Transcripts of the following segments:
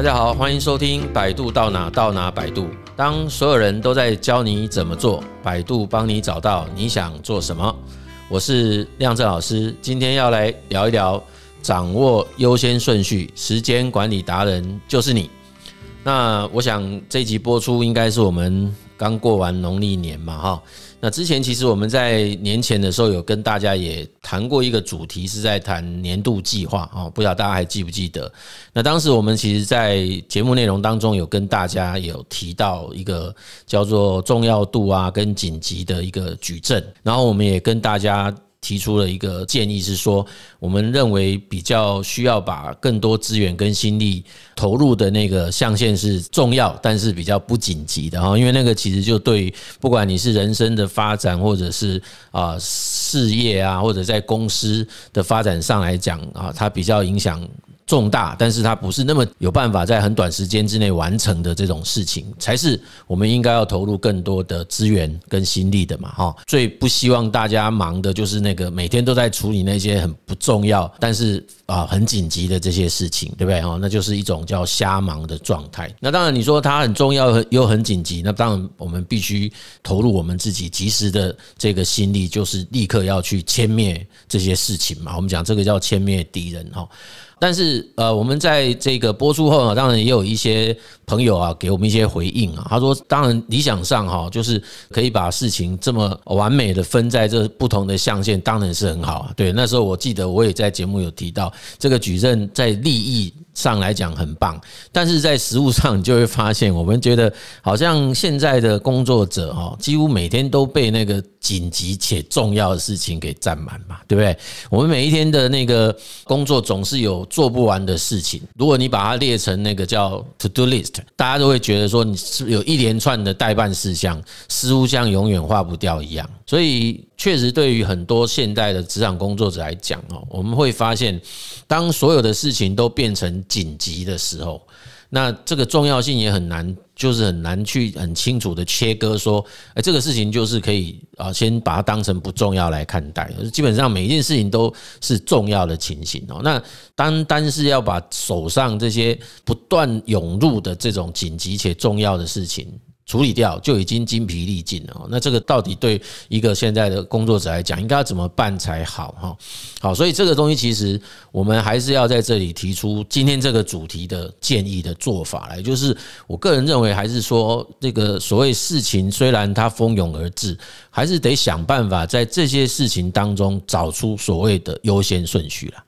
大家好，欢迎收听百度到哪到哪百度。当所有人都在教你怎么做，百度帮你找到你想做什么。我是亮正老师，今天要来聊一聊掌握优先顺序，时间管理达人就是你。那我想这集播出应该是我们刚过完农历年嘛，哈。那之前其实我们在年前的时候有跟大家也谈过一个主题，是在谈年度计划啊，不知道大家还记不记得？那当时我们其实，在节目内容当中有跟大家有提到一个叫做重要度啊跟紧急的一个矩阵，然后我们也跟大家。提出了一个建议，是说我们认为比较需要把更多资源跟心力投入的那个象限是重要，但是比较不紧急的哈，因为那个其实就对不管你是人生的发展，或者是啊事业啊，或者在公司的发展上来讲啊，它比较影响。重大，但是它不是那么有办法在很短时间之内完成的这种事情，才是我们应该要投入更多的资源跟心力的嘛，哈。最不希望大家忙的就是那个每天都在处理那些很不重要，但是啊很紧急的这些事情，对不对哦？那就是一种叫瞎忙的状态。那当然，你说它很重要，很又很紧急，那当然我们必须投入我们自己及时的这个心力，就是立刻要去歼灭这些事情嘛。我们讲这个叫歼灭敌人，哈。但是呃，我们在这个播出后呢，当然也有一些朋友啊，给我们一些回应啊。他说，当然理想上哈，就是可以把事情这么完美的分在这不同的象限，当然是很好。对，那时候我记得我也在节目有提到，这个矩阵在利益上来讲很棒，但是在实物上，你就会发现，我们觉得好像现在的工作者哈，几乎每天都被那个紧急且重要的事情给占满嘛，对不对？我们每一天的那个工作总是有做不完。关的事情，如果你把它列成那个叫 to do list，大家都会觉得说你是有一连串的代办事项，似乎像永远化不掉一样。所以，确实对于很多现代的职场工作者来讲哦，我们会发现，当所有的事情都变成紧急的时候，那这个重要性也很难。就是很难去很清楚的切割说，哎，这个事情就是可以啊，先把它当成不重要来看待。基本上每一件事情都是重要的情形哦。那单单是要把手上这些不断涌入的这种紧急且重要的事情。处理掉就已经精疲力尽了。那这个到底对一个现在的工作者来讲，应该要怎么办才好？哈，好，所以这个东西其实我们还是要在这里提出今天这个主题的建议的做法来，就是我个人认为还是说，这个所谓事情虽然它蜂拥而至，还是得想办法在这些事情当中找出所谓的优先顺序了。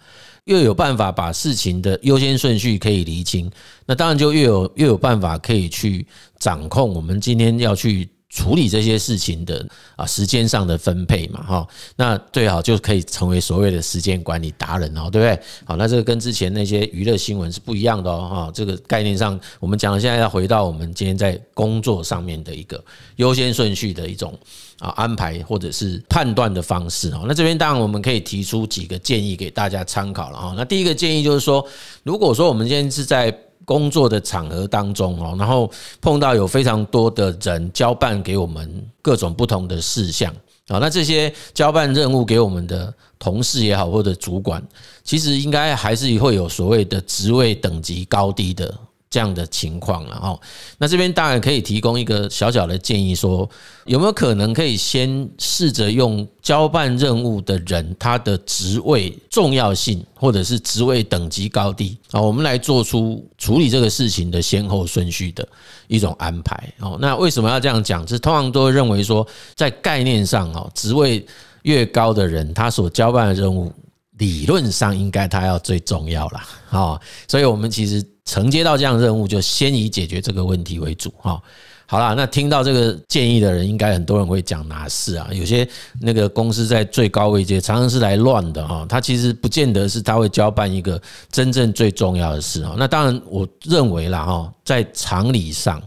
越有办法把事情的优先顺序可以厘清，那当然就越有越有办法可以去掌控。我们今天要去。处理这些事情的啊，时间上的分配嘛，哈，那最好就可以成为所谓的时间管理达人哦，对不对？好，那这个跟之前那些娱乐新闻是不一样的哦，哈，这个概念上，我们讲现在要回到我们今天在工作上面的一个优先顺序的一种啊安排或者是判断的方式哦。那这边当然我们可以提出几个建议给大家参考了哈。那第一个建议就是说，如果说我们今天是在工作的场合当中哦，然后碰到有非常多的人交办给我们各种不同的事项啊，那这些交办任务给我们的同事也好，或者主管，其实应该还是会有所谓的职位等级高低的。这样的情况了哦，那这边当然可以提供一个小小的建议，说有没有可能可以先试着用交办任务的人他的职位重要性或者是职位等级高低啊，我们来做出处理这个事情的先后顺序的一种安排哦。那为什么要这样讲？是通常都认为说，在概念上哦，职位越高的人，他所交办的任务理论上应该他要最重要了哦，所以我们其实。承接到这样任务，就先以解决这个问题为主哈。好了，那听到这个建议的人，应该很多人会讲哪事啊？有些那个公司在最高位阶常常是来乱的哈。他其实不见得是他会交办一个真正最重要的事哈。那当然，我认为啦哈，在常理上，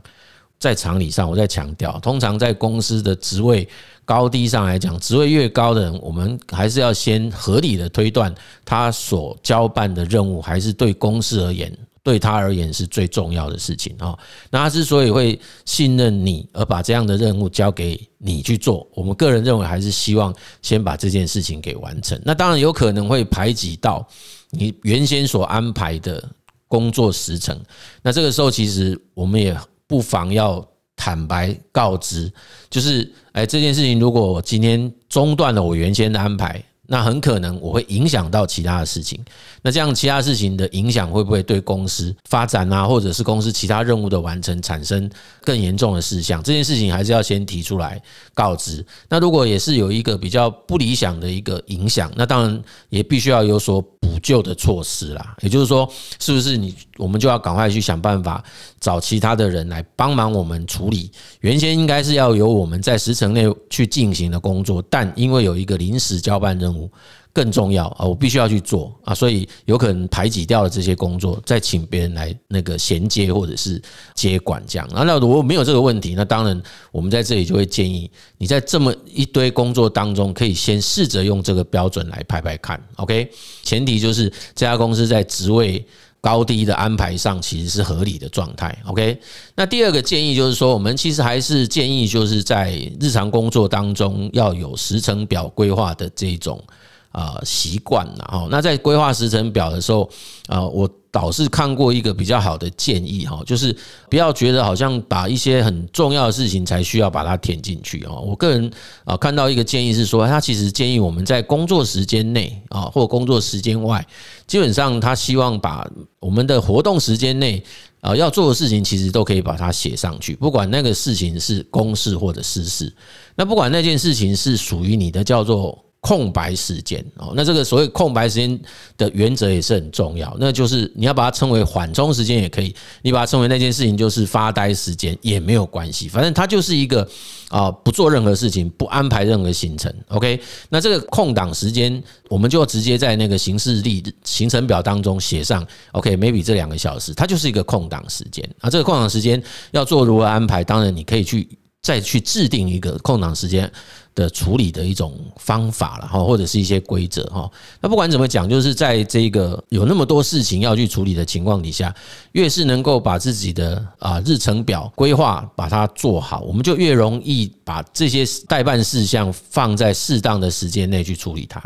在常理上，我在强调，通常在公司的职位高低上来讲，职位越高的人，我们还是要先合理的推断他所交办的任务，还是对公司而言。对他而言是最重要的事情啊，那他之所以会信任你，而把这样的任务交给你去做，我们个人认为还是希望先把这件事情给完成。那当然有可能会排挤到你原先所安排的工作时程。那这个时候其实我们也不妨要坦白告知，就是哎这件事情如果今天中断了我原先的安排。那很可能我会影响到其他的事情，那这样其他事情的影响会不会对公司发展啊，或者是公司其他任务的完成产生更严重的事项？这件事情还是要先提出来告知。那如果也是有一个比较不理想的一个影响，那当然也必须要有所。补救的措施啦，也就是说，是不是你我们就要赶快去想办法，找其他的人来帮忙我们处理原先应该是要由我们在时程内去进行的工作，但因为有一个临时交办任务。更重要啊，我必须要去做啊，所以有可能排挤掉了这些工作，再请别人来那个衔接或者是接管这样啊。那如果没有这个问题，那当然我们在这里就会建议你在这么一堆工作当中，可以先试着用这个标准来排排看。OK，前提就是这家公司在职位高低的安排上其实是合理的状态。OK，那第二个建议就是说，我们其实还是建议就是在日常工作当中要有时程表规划的这种。啊，习惯了哈。那在规划时程表的时候，啊，我倒是看过一个比较好的建议哈，就是不要觉得好像把一些很重要的事情才需要把它填进去哦。我个人啊，看到一个建议是说，他其实建议我们在工作时间内啊，或工作时间外，基本上他希望把我们的活动时间内啊要做的事情，其实都可以把它写上去，不管那个事情是公事或者私事，那不管那件事情是属于你的叫做。空白时间哦，那这个所谓空白时间的原则也是很重要，那就是你要把它称为缓冲时间也可以，你把它称为那件事情就是发呆时间也没有关系，反正它就是一个啊不做任何事情，不安排任何行程。OK，那这个空档时间我们就直接在那个行事历行程表当中写上。OK，maybe 这两个小时，它就是一个空档时间啊。这个空档时间要做如何安排？当然你可以去。再去制定一个空档时间的处理的一种方法了哈，或者是一些规则哈。那不管怎么讲，就是在这个有那么多事情要去处理的情况底下，越是能够把自己的啊日程表规划把它做好，我们就越容易把这些待办事项放在适当的时间内去处理它。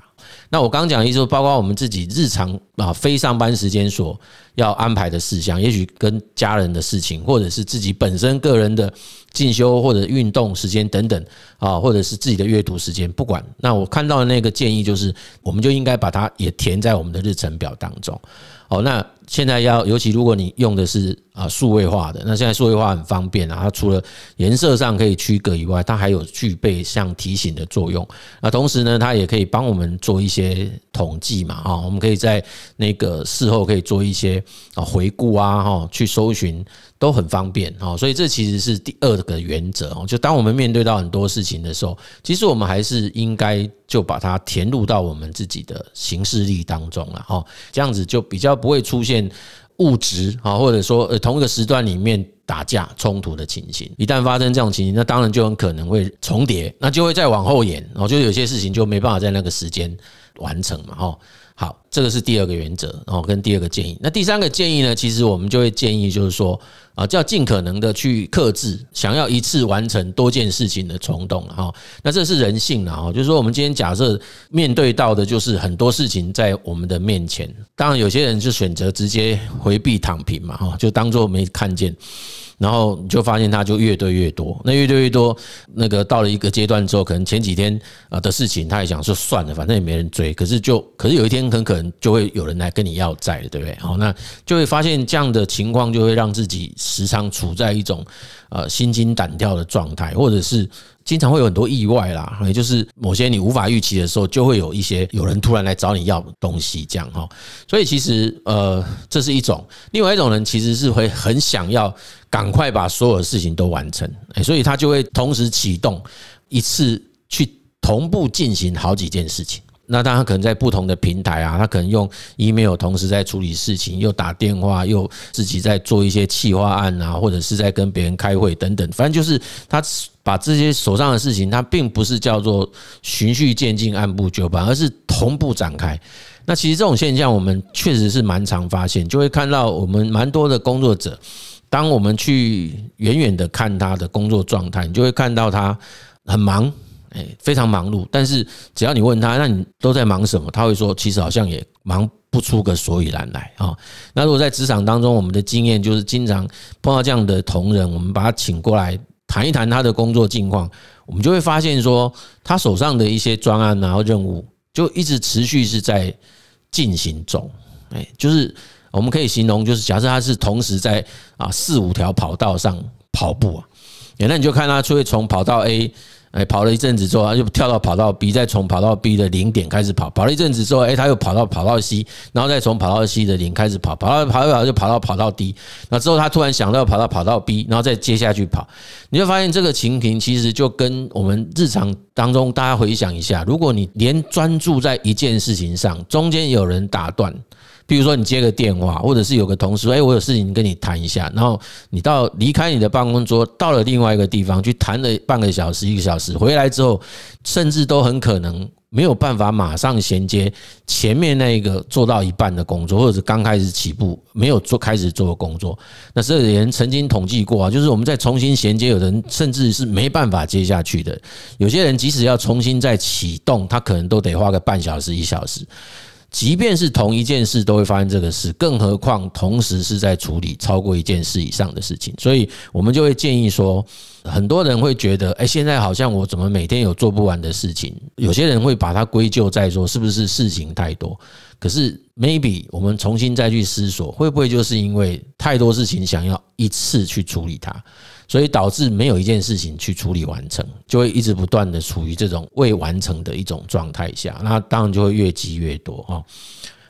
那我刚讲的意思，包括我们自己日常啊非上班时间所要安排的事项，也许跟家人的事情，或者是自己本身个人的进修或者运动时间等等啊，或者是自己的阅读时间，不管。那我看到的那个建议就是，我们就应该把它也填在我们的日程表当中。哦，那现在要尤其如果你用的是。啊，数位化的那现在数位化很方便啊。它除了颜色上可以区隔以外，它还有具备像提醒的作用。那同时呢，它也可以帮我们做一些统计嘛，哈，我们可以在那个事后可以做一些啊回顾啊，哈，去搜寻都很方便哈。所以这其实是第二个原则哦。就当我们面对到很多事情的时候，其实我们还是应该就把它填入到我们自己的行事历当中了，哈，这样子就比较不会出现。物质啊，或者说呃，同一个时段里面打架冲突的情形，一旦发生这种情形，那当然就很可能会重叠，那就会再往后延，然后就有些事情就没办法在那个时间完成嘛，哈。好，这个是第二个原则，然后跟第二个建议。那第三个建议呢？其实我们就会建议，就是说，啊，就要尽可能的去克制想要一次完成多件事情的冲动哈。那这是人性的哈，就是说，我们今天假设面对到的就是很多事情在我们的面前，当然有些人就选择直接回避、躺平嘛哈，就当做没看见。然后你就发现他就越堆越多，那越堆越多，那个到了一个阶段之后，可能前几天啊的事情，他也想说算了，反正也没人追，可是就可是有一天很可能就会有人来跟你要债了，对不对？好，那就会发现这样的情况，就会让自己时常处在一种。呃，心惊胆跳的状态，或者是经常会有很多意外啦，也就是某些你无法预期的时候，就会有一些有人突然来找你要东西这样哈。所以其实呃，这是一种，另外一种人其实是会很想要赶快把所有的事情都完成，所以他就会同时启动一次去同步进行好几件事情。那他可能在不同的平台啊，他可能用 email 同时在处理事情，又打电话，又自己在做一些企划案啊，或者是在跟别人开会等等。反正就是他把这些手上的事情，他并不是叫做循序渐进、按部就班，而是同步展开。那其实这种现象，我们确实是蛮常发现，就会看到我们蛮多的工作者，当我们去远远的看他的工作状态，你就会看到他很忙。哎，非常忙碌。但是只要你问他，那你都在忙什么？他会说，其实好像也忙不出个所以然来啊。那如果在职场当中，我们的经验就是经常碰到这样的同仁，我们把他请过来谈一谈他的工作近况，我们就会发现说，他手上的一些专案然后任务，就一直持续是在进行中。哎，就是我们可以形容，就是假设他是同时在啊四五条跑道上跑步啊。哎，那你就看他就会从跑道 A。哎，跑了一阵子之后，他就跳到跑道 B，再从跑道 B 的零点开始跑。跑了一阵子之后，哎，他又跑到跑道 C，然后再从跑道 C 的零开始跑。跑到跑一跑就跑到跑道 D，那之后他突然想到跑到跑道 B，然后再接下去跑。你就发现这个情形其实就跟我们日常当中，大家回想一下，如果你连专注在一件事情上，中间有人打断。比如说，你接个电话，或者是有个同事，哎，我有事情跟你谈一下。然后你到离开你的办公桌，到了另外一个地方去谈了半个小时、一个小时，回来之后，甚至都很可能没有办法马上衔接前面那一个做到一半的工作，或者是刚开始起步没有做开始做的工作。那有人曾经统计过啊，就是我们在重新衔接，有人甚至是没办法接下去的。有些人即使要重新再启动，他可能都得花个半小时、一小时。即便是同一件事，都会发生这个事，更何况同时是在处理超过一件事以上的事情，所以我们就会建议说，很多人会觉得，哎，现在好像我怎么每天有做不完的事情？有些人会把它归咎在说，是不是事情太多？可是，maybe 我们重新再去思索，会不会就是因为太多事情想要一次去处理它？所以导致没有一件事情去处理完成，就会一直不断的处于这种未完成的一种状态下，那当然就会越积越多哈。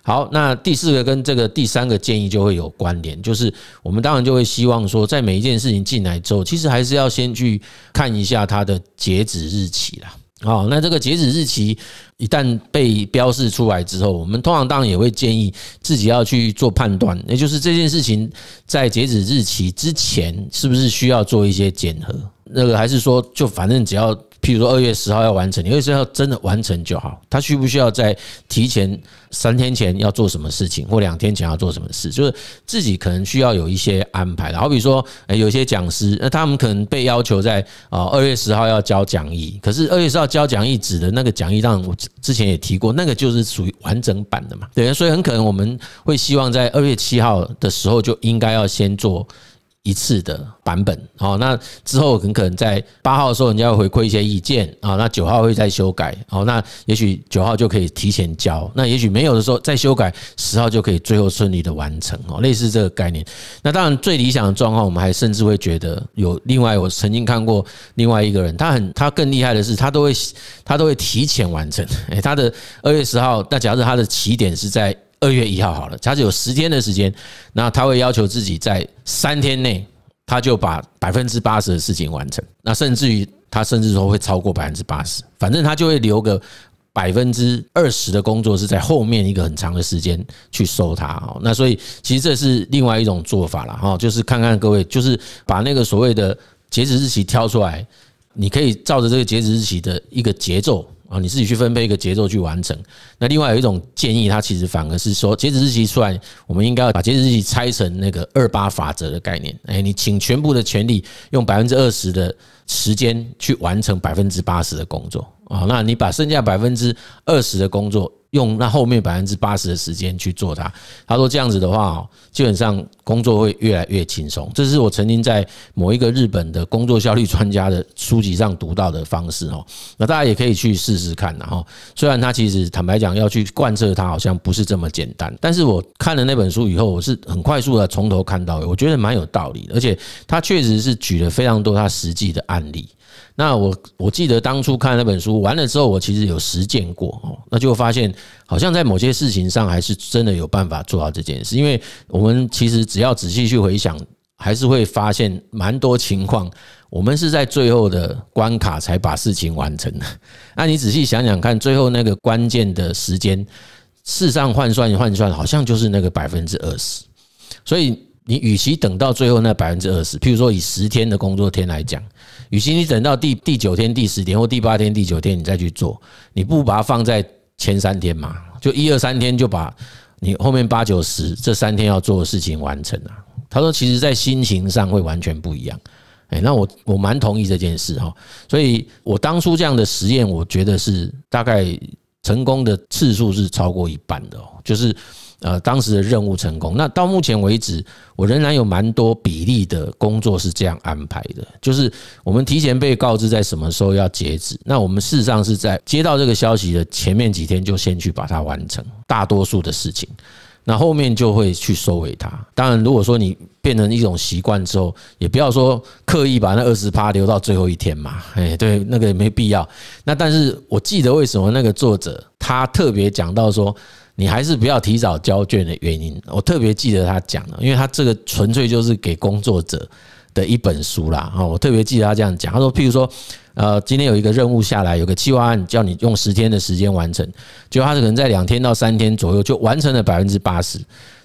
好，那第四个跟这个第三个建议就会有关联，就是我们当然就会希望说，在每一件事情进来之后，其实还是要先去看一下它的截止日期啦。好，那这个截止日期一旦被标示出来之后，我们通常当然也会建议自己要去做判断，也就是这件事情在截止日期之前是不是需要做一些检核，那个还是说就反正只要。比如说二月十号要完成，因为是要真的完成就好。他需不需要在提前三天前要做什么事情，或两天前要做什么事？就是自己可能需要有一些安排的。好比说，有些讲师，那他们可能被要求在啊二月十号要交讲义。可是二月十号交讲义指的那个讲义，让之前也提过，那个就是属于完整版的嘛？对所以很可能我们会希望在二月七号的时候就应该要先做。一次的版本哦，那之后很可能在八号的时候，人家会回馈一些意见啊。那九号会再修改哦，那也许九号就可以提前交。那也许没有的时候再修改，十号就可以最后顺利的完成哦。类似这个概念。那当然，最理想的状况，我们还甚至会觉得有另外，我曾经看过另外一个人，他很他更厉害的是，他都会他都会提前完成。诶，他的二月十号，那假设他的起点是在。二月一号好了，他只有十天的时间，那他会要求自己在三天内，他就把百分之八十的事情完成，那甚至于他甚至说会超过百分之八十，反正他就会留个百分之二十的工作是在后面一个很长的时间去收他哦。那所以其实这是另外一种做法了哈，就是看看各位，就是把那个所谓的截止日期挑出来，你可以照着这个截止日期的一个节奏。啊，你自己去分配一个节奏去完成。那另外有一种建议，它其实反而是说，截止日期出来，我们应该要把截止日期拆成那个二八法则的概念。哎，你请全部的权力用百分之二十的时间去完成百分之八十的工作。啊，那你把剩下百分之二十的工作用那后面百分之八十的时间去做它。他说这样子的话基本上工作会越来越轻松。这是我曾经在某一个日本的工作效率专家的书籍上读到的方式哦。那大家也可以去试试看呐哈。虽然他其实坦白讲要去贯彻它，好像不是这么简单。但是我看了那本书以后，我是很快速的从头看到尾，我觉得蛮有道理，而且他确实是举了非常多他实际的案例。那我我记得当初看那本书完了之后，我其实有实践过哦，那就发现好像在某些事情上还是真的有办法做到这件事。因为我们其实只要仔细去回想，还是会发现蛮多情况，我们是在最后的关卡才把事情完成的。那你仔细想想看，最后那个关键的时间，事实上换算一换算，好像就是那个百分之二十，所以。你与其等到最后那百分之二十，譬如说以十天的工作天来讲，与其你等到第第九天、第十天或第八天、第九天你再去做，你不把它放在前三天嘛？就一二三天就把你后面八九十这三天要做的事情完成了。他说，其实在心情上会完全不一样。哎，那我我蛮同意这件事哈。所以我当初这样的实验，我觉得是大概成功的次数是超过一半的哦，就是。呃，当时的任务成功。那到目前为止，我仍然有蛮多比例的工作是这样安排的，就是我们提前被告知在什么时候要截止，那我们事实上是在接到这个消息的前面几天就先去把它完成，大多数的事情，那后面就会去收尾它。当然，如果说你变成一种习惯之后，也不要说刻意把那二十趴留到最后一天嘛，哎，对，那个也没必要。那但是我记得为什么那个作者他特别讲到说。你还是不要提早交卷的原因，我特别记得他讲了，因为他这个纯粹就是给工作者的一本书啦啊！我特别记得他这样讲，他说，譬如说，呃，今天有一个任务下来，有个计划案叫你用十天的时间完成，结果他可能在两天到三天左右就完成了百分之八十，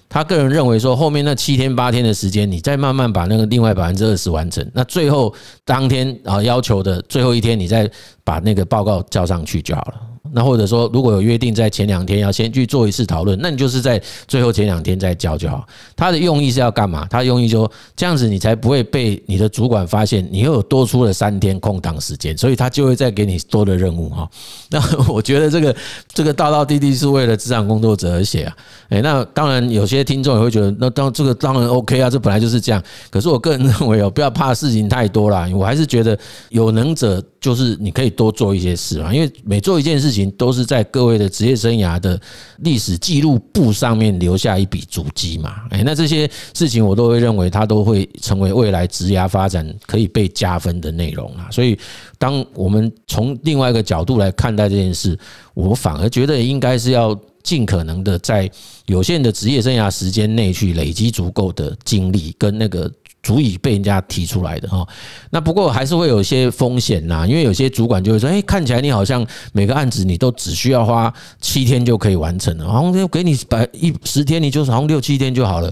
他个人认为说，后面那七天八天的时间，你再慢慢把那个另外百分之二十完成，那最后当天啊要求的最后一天，你再把那个报告交上去就好了。那或者说，如果有约定在前两天要先去做一次讨论，那你就是在最后前两天再交就好。他的用意是要干嘛？他用意就这样子你才不会被你的主管发现，你有多出了三天空档时间，所以他就会再给你多的任务哈。那我觉得这个这个道道滴滴是为了职场工作者而写啊。诶，那当然有些听众也会觉得，那当这个当然 OK 啊，这本来就是这样。可是我个人认为哦，不要怕事情太多啦，我还是觉得有能者。就是你可以多做一些事嘛，因为每做一件事情，都是在各位的职业生涯的历史记录簿上面留下一笔足迹嘛。哎，那这些事情我都会认为，它都会成为未来职涯发展可以被加分的内容啊。所以，当我们从另外一个角度来看待这件事，我反而觉得应该是要尽可能的在有限的职业生涯时间内去累积足够的精力跟那个。足以被人家提出来的哈，那不过还是会有一些风险呐，因为有些主管就会说，哎，看起来你好像每个案子你都只需要花七天就可以完成了，然后给你百一十天，你就好像六七天就好了，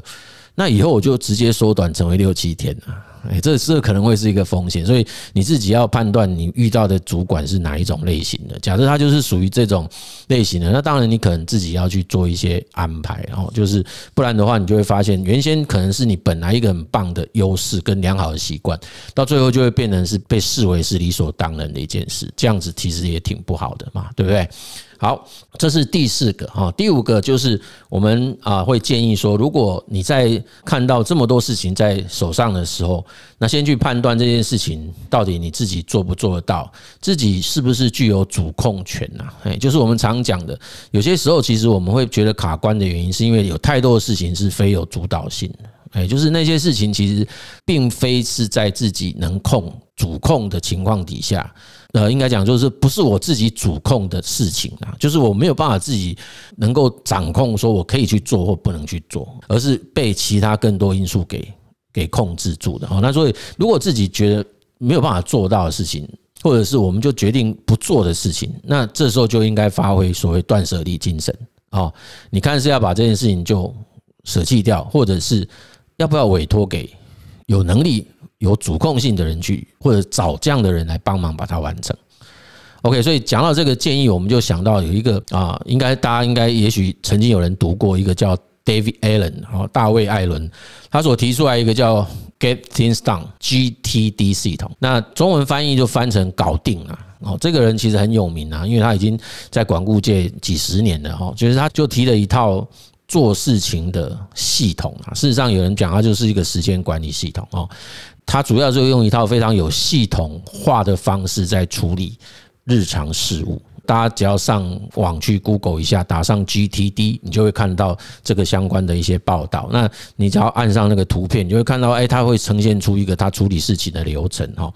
那以后我就直接缩短成为六七天啊。哎，这这可能会是一个风险，所以你自己要判断你遇到的主管是哪一种类型的。假设他就是属于这种类型的，那当然你可能自己要去做一些安排哦。就是不然的话，你就会发现原先可能是你本来一个很棒的优势跟良好的习惯，到最后就会变成是被视为是理所当然的一件事。这样子其实也挺不好的嘛，对不对？好，这是第四个哈，第五个就是我们啊，会建议说，如果你在看到这么多事情在手上的时候，那先去判断这件事情到底你自己做不做得到，自己是不是具有主控权呐？哎，就是我们常讲的，有些时候其实我们会觉得卡关的原因，是因为有太多的事情是非有主导性的。哎，就是那些事情，其实并非是在自己能控、主控的情况底下，呃，应该讲就是不是我自己主控的事情啊，就是我没有办法自己能够掌控，说我可以去做或不能去做，而是被其他更多因素给给控制住的。好，那所以如果自己觉得没有办法做到的事情，或者是我们就决定不做的事情，那这时候就应该发挥所谓断舍离精神啊！你看是要把这件事情就舍弃掉，或者是。要不要委托给有能力、有主控性的人去，或者找这样的人来帮忙把它完成？OK，所以讲到这个建议，我们就想到有一个啊，应该大家应该也许曾经有人读过一个叫 David Allen 哦，大卫艾伦，他所提出来一个叫 Get Things Done（GTD） 系统，那中文翻译就翻成搞定了哦。这个人其实很有名啊，因为他已经在管顾界几十年了哈，就是他就提了一套。做事情的系统啊，事实上有人讲它就是一个时间管理系统哦，它主要就用一套非常有系统化的方式在处理日常事务。大家只要上网去 Google 一下，打上 GTD，你就会看到这个相关的一些报道。那你只要按上那个图片，你就会看到，哎，它会呈现出一个它处理事情的流程哈。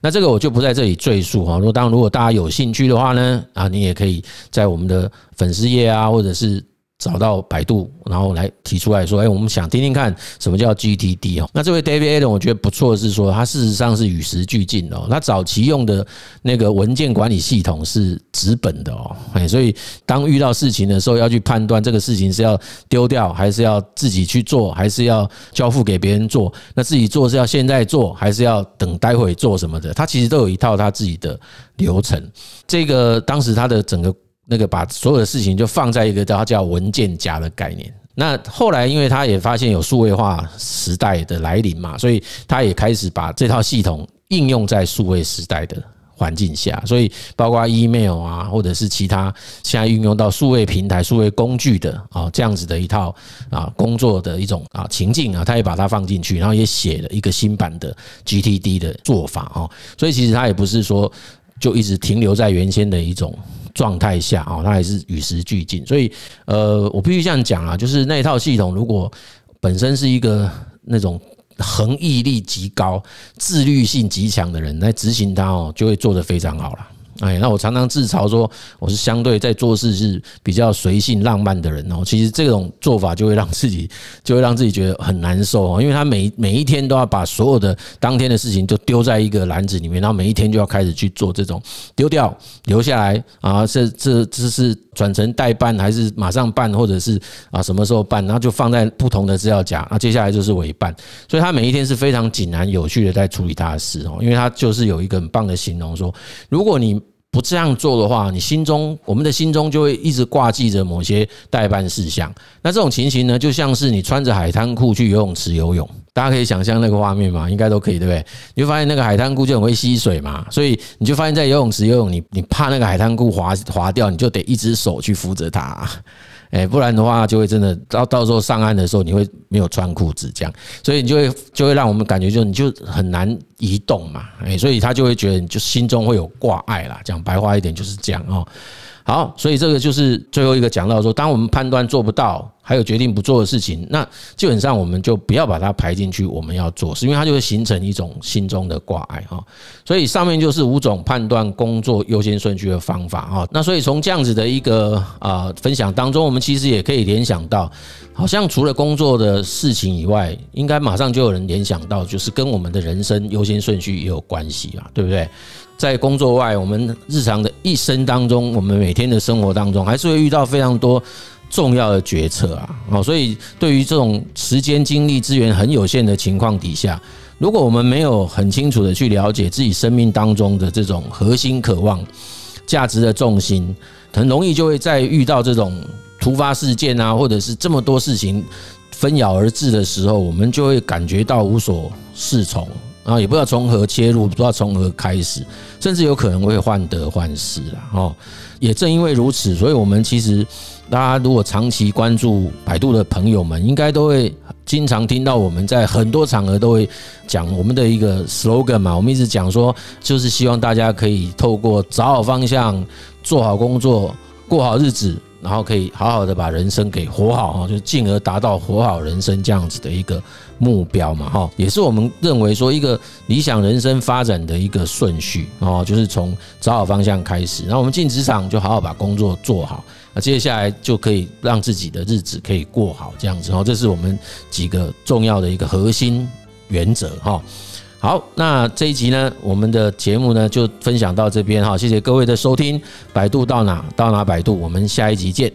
那这个我就不在这里赘述哈。如果当如果大家有兴趣的话呢，啊，你也可以在我们的粉丝页啊，或者是。找到百度，然后来提出来说：“哎，我们想听听看什么叫 GTD 哦。”那这位 David，我觉得不错是说，他事实上是与时俱进哦。他早期用的那个文件管理系统是纸本的哦，哎，所以当遇到事情的时候，要去判断这个事情是要丢掉，还是要自己去做，还是要交付给别人做。那自己做是要现在做，还是要等待会做什么的？他其实都有一套他自己的流程。这个当时他的整个。那个把所有的事情就放在一个叫叫文件夹的概念。那后来，因为他也发现有数位化时代的来临嘛，所以他也开始把这套系统应用在数位时代的环境下。所以包括 email 啊，或者是其他现在运用到数位平台、数位工具的啊这样子的一套啊工作的一种啊情境啊，他也把它放进去，然后也写了一个新版的 GTD 的做法啊。所以其实他也不是说。就一直停留在原先的一种状态下啊，它还是与时俱进。所以，呃，我必须这样讲啊，就是那一套系统，如果本身是一个那种恒毅力极高、自律性极强的人来执行它哦，就会做得非常好了。哎，那我常常自嘲说，我是相对在做事是比较随性浪漫的人哦。其实这种做法就会让自己，就会让自己觉得很难受哦，因为他每每一天都要把所有的当天的事情就丢在一个篮子里面，然后每一天就要开始去做这种丢掉、留下来啊，这这这是转成代办还是马上办，或者是啊什么时候办，然后就放在不同的资料夹，那接下来就是委办。所以他每一天是非常井然有序的在处理他的事哦，因为他就是有一个很棒的形容说，如果你。不这样做的话，你心中我们的心中就会一直挂记着某些代办事项。那这种情形呢，就像是你穿着海滩裤去游泳池游泳，大家可以想象那个画面嘛，应该都可以，对不对？你就发现那个海滩裤就很会吸水嘛，所以你就发现在游泳池游泳，你你怕那个海滩裤滑滑掉，你就得一只手去扶着它。哎，不然的话，就会真的到到时候上岸的时候，你会没有穿裤子这样，所以你就会就会让我们感觉就你就很难移动嘛，哎，所以他就会觉得你就心中会有挂碍啦。讲白话一点就是这样哦。好，所以这个就是最后一个讲到说，当我们判断做不到。还有决定不做的事情，那基本上我们就不要把它排进去。我们要做，是因为它就会形成一种心中的挂碍哈。所以上面就是五种判断工作优先顺序的方法哈。那所以从这样子的一个啊分享当中，我们其实也可以联想到，好像除了工作的事情以外，应该马上就有人联想到，就是跟我们的人生优先顺序也有关系啊，对不对？在工作外，我们日常的一生当中，我们每天的生活当中，还是会遇到非常多。重要的决策啊，哦，所以对于这种时间、精力资源很有限的情况底下，如果我们没有很清楚的去了解自己生命当中的这种核心渴望、价值的重心，很容易就会在遇到这种突发事件啊，或者是这么多事情纷扰而至的时候，我们就会感觉到无所适从啊，也不知道从何切入，不知道从何开始，甚至有可能会患得患失了哦。也正因为如此，所以我们其实。大家如果长期关注百度的朋友们，应该都会经常听到我们在很多场合都会讲我们的一个 slogan 嘛，我们一直讲说，就是希望大家可以透过找好方向、做好工作、过好日子，然后可以好好的把人生给活好就是进而达到活好人生这样子的一个目标嘛，哈，也是我们认为说一个理想人生发展的一个顺序哦，就是从找好方向开始，然后我们进职场就好好把工作做好。那接下来就可以让自己的日子可以过好这样子哦，这是我们几个重要的一个核心原则哈。好，那这一集呢，我们的节目呢就分享到这边哈，谢谢各位的收听。百度到哪到哪百度，我们下一集见。